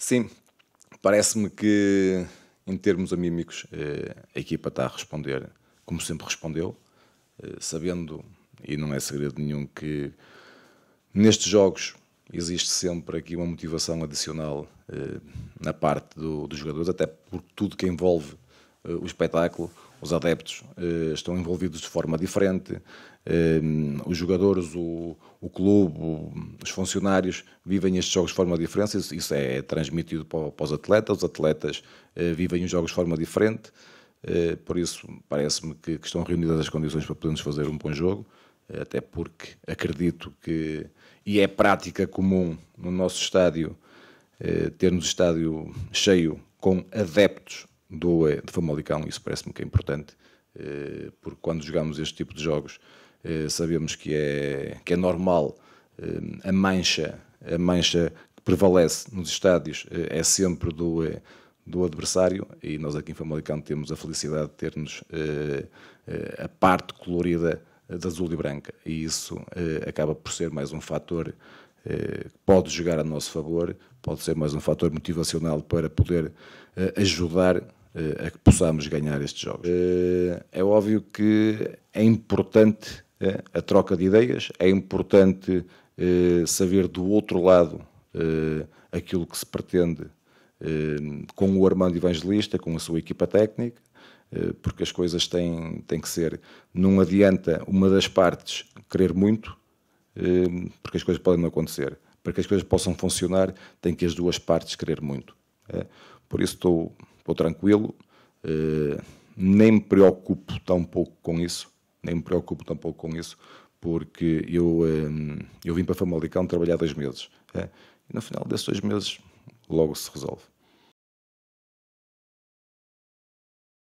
Sim, parece-me que em termos amímicos eh, a equipa está a responder como sempre respondeu, eh, sabendo, e não é segredo nenhum, que nestes jogos existe sempre aqui uma motivação adicional eh, na parte do, dos jogadores, até por tudo que envolve o espetáculo os adeptos eh, estão envolvidos de forma diferente, eh, os jogadores, o, o clube, os funcionários vivem estes jogos de forma diferente, isso, isso é transmitido para, para, os atletas, os atletas eh, vivem os jogos de forma diferente, por isso parece-me que, que, estão reunidas as condições para podermos fazer um bom jogo, até porque acredito que, e é prática comum no nosso estádio, termos estádio cheio com adeptos é de do Famalicão, isso parece-me que é importante, eh, porque quando jogamos este tipo de jogos eh, sabemos que é, que é normal eh, a mancha, a mancha que prevalece nos estádios é sempre do, do adversário e nós aqui em Famalicão temos a felicidade de termos a parte colorida de azul e branca e isso acaba por ser mais um fator que pode jogar a nosso favor, pode ser mais um fator motivacional para poder ajudar eh, a que possamos ganhar estes jogos. Eh, é óbvio que é importante eh, a troca de ideias, é importante saber do outro lado aquilo que se pretende com o Armando Evangelista, com a sua equipa técnica, porque as coisas têm, têm que ser. Não adianta uma das partes querer muito, porque as coisas podem não acontecer. Para que as coisas possam funcionar, tem que as duas partes querer muito. Por isso estou estou tranquilo, eh, nem me preocupo tão pouco com isso, nem me preocupo tão pouco com isso, porque eu, eh, eu vim para Famalicão trabalhar dois meses. Eh, e no final desses dois meses logo se resolve.